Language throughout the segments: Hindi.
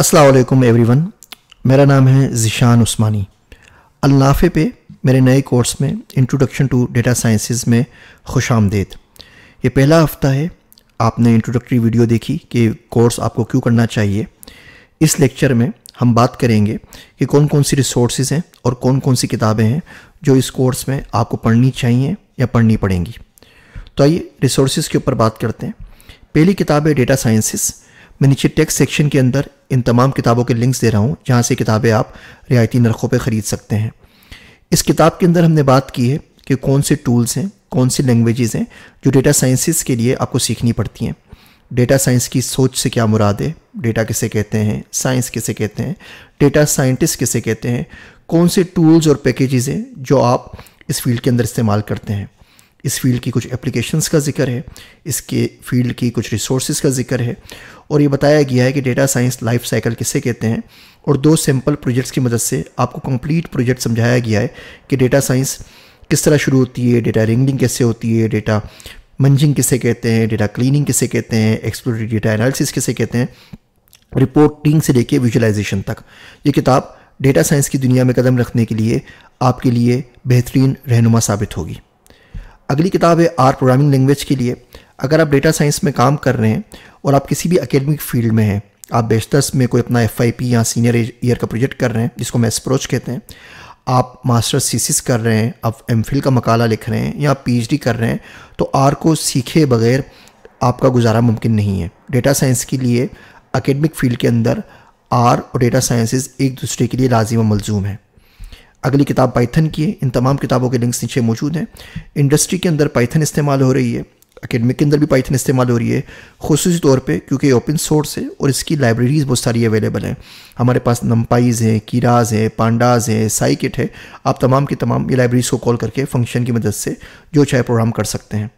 एवरी वन मेरा नाम है ज़िशान उस्मानी अल्लाफ़े पे मेरे नए कोर्स में इंट्रोडक्शन टू डेटा साइंसेज में खुश आमदेद ये पहला हफ़्ता है आपने इंट्रोडक्टरी वीडियो देखी कि कोर्स आपको क्यों करना चाहिए इस लेक्चर में हम बात करेंगे कि कौन कौन सी रिसोर्सेज हैं और कौन कौन सी किताबें हैं जो इस कोर्स में आपको पढ़नी चाहिए या पढ़नी पड़ेंगी तो आइए रिसोर्स के ऊपर बात करते हैं पहली किताब है डेटा साइंसिस मैं नीचे टेक्स्ट सेक्शन के अंदर इन तमाम किताबों के लिंक्स दे रहा हूँ जहाँ से किताबें आप रियायती नरखों पर ख़रीद सकते हैं इस किताब के अंदर हमने बात की है कि कौन से टूल्स हैं कौन सी लैंग्वेजेस हैं जो डेटा साइंसिस के लिए आपको सीखनी पड़ती हैं डेटा साइंस की सोच से क्या मुराद है डेटा किसे कहते हैं साइंस किसे कहते हैं डेटा साइंटिस्ट किसे कहते हैं कौन से टूल्स और पैकेजेस हैं जो आप इस फील्ड के अंदर इस्तेमाल करते हैं इस फील्ड की कुछ एप्लीकेशंस का जिक्र है इसके फील्ड की कुछ रिसोर्सेज का जिक्र है और ये बताया गया है कि डेटा साइंस लाइफ साइकिल किसे कहते हैं और दो सिंपल प्रोजेक्ट्स की मदद से आपको कंप्लीट प्रोजेक्ट समझाया गया है कि डेटा साइंस किस तरह शुरू होती है डेटा रिंगिंग कैसे होती है डेटा मंजिंग किसे कहते हैं डेटा क्लीनिंग किसे कहते हैं एक्सप्लोरी डेटा एनालिसिस किसे कहते हैं रिपोर्टिंग से लेके विजुलाइजेशन तक ये किताब डेटा साइंस की दुनिया में कदम रखने के लिए आपके लिए बेहतरीन रहनुमा साबित होगी अगली किताब है आर प्रोग्रामिंग लैंग्वेज के लिए अगर आप डेटा साइंस में काम कर रहे हैं और आप किसी भी अकेडमिक फील्ड में हैं आप बेशतर्स में कोई अपना एफ आई पी या सीनियर ईयर का प्रोजेक्ट कर रहे हैं जिसको मैं अप्रोच कहते हैं आप मास्टर्स सीसिस कर रहे हैं आप एम का मकाला लिख रहे हैं या आप पी कर रहे हैं तो आर को सीखे बगैर आपका गुजारा मुमकिन नहीं है डेटा साइंस के लिए अकेडमिक फील्ड के अंदर आर और डेटा साइंसेज एक दूसरे के लिए लाजिम मलजूम है अगली किताब पाइथन की है इन तमाम किताबों के लिंक्स नीचे मौजूद हैं इंडस्ट्री के अंदर पाइथन इस्तेमाल हो रही है अकेडमिक के अंदर भी पाइथन इस्तेमाल हो रही है खसूस तौर पे क्योंकि ओपन सोर्स है और इसकी लाइब्रेरीज़ बहुत सारी अवेलेबल हैं हमारे पास नम्पाइज़ हैं कीराज हैं पांडाज हैं साइकिट है आप तमाम की तमाम ये लाइब्रेरीज़ को कॉल करके फंक्शन की मदद से जो चाहे प्रोग्राम कर सकते हैं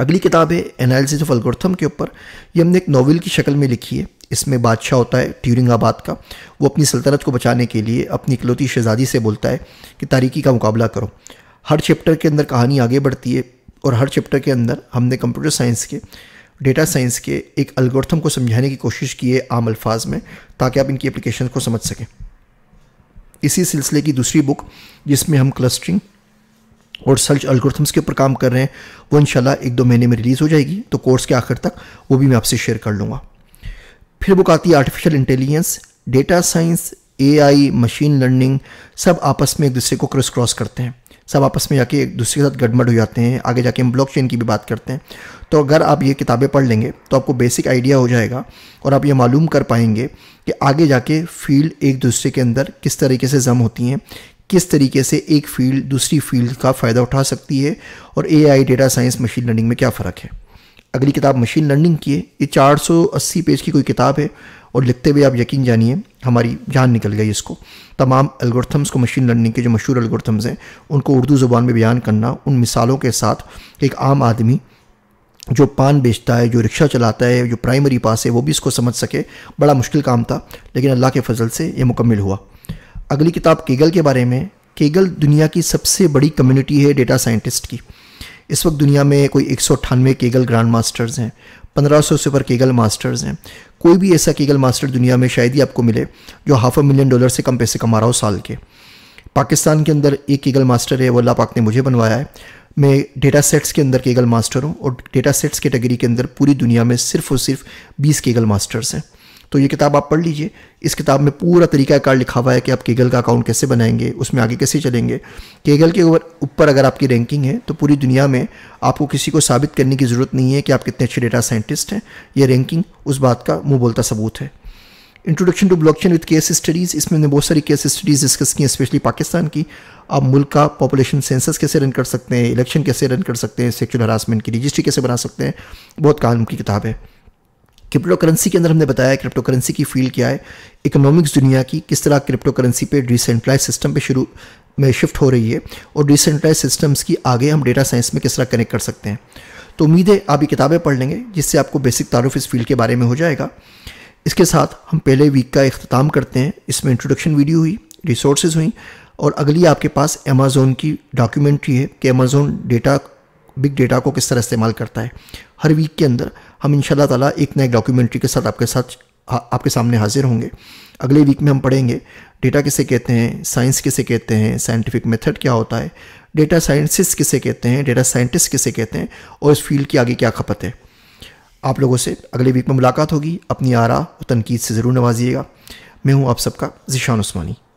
अगली किताब है एनालिसिस ऑफ एल्गोरिथम के ऊपर ये हमने एक नावल की शक्ल में लिखी है इसमें बादशाह होता है ट्यूरिंगाबाद का वो अपनी सल्तनत को बचाने के लिए अपनी इकलौती शहजादी से बोलता है कि तारीकी का मुकाबला करो हर चैप्टर के अंदर कहानी आगे बढ़ती है और हर चैप्टर के अंदर हमने कंप्यूटर साइंस के डेटा साइंस के एक अलगोर्थम को समझाने की कोशिश की है आम अल्फाज में ताकि आप इनकी एप्लीकेशन को समझ सकें इसी सिलसिले की दूसरी बुक जिसमें हम क्लस्टरिंग और सर्च अलगोर्थम्स के ऊपर काम कर रहे हैं वो इंशाल्लाह एक दो महीने में रिलीज़ हो जाएगी तो कोर्स के आखिर तक वो भी मैं आपसे शेयर कर लूँगा फिर बुक आती है artificial intelligence data science AI machine learning सब आपस में एक दूसरे को क्रॉस क्रॉस करते हैं सब आपस में जाके एक दूसरे के साथ गड़बड़ हो जाते हैं आगे जाके हम ब्लॉकचेन की भी बात करते हैं तो अगर आप ये किताबें पढ़ लेंगे तो आपको बेसिक आइडिया हो जाएगा और आप ये मालूम कर पाएंगे कि आगे जाके फील्ड एक दूसरे के अंदर किस तरीके से जम होती हैं किस तरीके से एक फील्ड दूसरी फील्ड का फ़ायदा उठा सकती है और ए डेटा साइंस मशीन लर्निंग में क्या फ़र्क है अगली किताब मशीन लर्निंग की है ये 480 पेज की कोई किताब है और लिखते हुए आप यकीन जानिए हमारी जान निकल गई इसको तमाम अलगोरथम्स को मशीन लर्निंग के जो मशहूर अलगोरथम्स हैं उनको उर्दू ज़ुबान में बयान करना उन मिसालों के साथ एक आम आदमी जो पान बेचता है जो रिक्शा चलाता है जो प्राइमरी पास है वो भी इसको समझ सके बड़ा मुश्किल काम था लेकिन अल्लाह के फजल से ये मुकम्मल हुआ अगली किताब केगल के बारे में केगल दुनिया की सबसे बड़ी कम्युनिटी है डेटा साइंटिस्ट की इस वक्त दुनिया में कोई एक सौ अट्ठानवे केगल ग्रांड मास्टर्स हैं पंद्रह सौ से ऊपर केगल मास्टर्स हैं कोई भी ऐसा केगल मास्टर दुनिया में शायद ही आपको मिले जो हाफ अ मिलियन डॉलर से कम पैसे कमा रहा हो साल के पाकिस्तान के अंदर एक केगल मास्टर है वो अल्लाह पाक ने मुझे बनवाया है मैं डेटा सेट्स के अंदर केगल मास्टर हूँ और डेटा सेट्स कैटेगरी के, के अंदर पूरी दुनिया में सिर्फ और सिर्फ बीस केगल मास्टर्स हैं तो ये किताब आप पढ़ लीजिए इस किताब में पूरा तरीका कार लिखा हुआ है कि आप केगल का अकाउंट कैसे बनाएंगे उसमें आगे कैसे चलेंगे केगल के ऊपर अगर आपकी रैंकिंग है तो पूरी दुनिया में आपको किसी को साबित करने की ज़रूरत नहीं है कि आप कितने अच्छे डेटा साइंटिस्ट हैं यह रैंकिंग उस बात का मुँह बोलता सबूत है introduction to blockchain with case studies इसमें मैंने बहुत सारी केस स्टडीज़ डिस्कस की स्पेशली पाकिस्तान की आप मुल्क का पॉपुलेशन सेंसस कैसे रन कर सकते हैं इलेक्शन कैसे रन कर सकते हैं सेक्चुअल हरासमेंट की रजिस्ट्री कैसे बना सकते हैं बहुत काम की किताब है क्रिप्टो करेंसी के अंदर हमने बताया क्रिप्टो करेंसी की फील्ड क्या है इकोनॉमिक्स दुनिया की किस तरह क्रिप्टो करेंसी पे डिसेंट्रलाइज सिस्टम पे शुरू में शिफ्ट हो रही है और डिसेंट्रलाइज सिस्टम्स की आगे हम डेटा साइंस में किस तरह कनेक्ट कर सकते हैं तो उम्मीद है आप ये किताबें पढ़ लेंगे जिससे आपको बेसिक तारुफ इस फील्ड के बारे में हो जाएगा इसके साथ हम पहले वीक का अख्ताम करते हैं इसमें इंट्रोडक्शन वीडियो हुई रिसोर्सेज हुई और अगली आपके पास अमेज़ोन की डॉक्यूमेंट्री है कि अमेज़ोन डेटा बिग डेटा को किस तरह इस्तेमाल करता है हर वीक के अंदर हम इन ताला एक नए डॉक्यूमेंट्री के साथ आपके साथ आपके सामने हाजिर होंगे अगले वीक में हम पढ़ेंगे डेटा किसे कहते हैं साइंस किसे कहते हैं साइंटिफिक मेथड क्या होता है डेटा साइंसिस किसे कहते हैं डेटा साइंटिस्ट किसे कहते हैं और इस फील्ड की आगे क्या खपत है आप लोगों से अगले वीक में मुलाकात होगी अपनी आरा और तनकीद से ज़रूर नवाजिएगा मैं हूँ आप सबका जिशान उस्मानी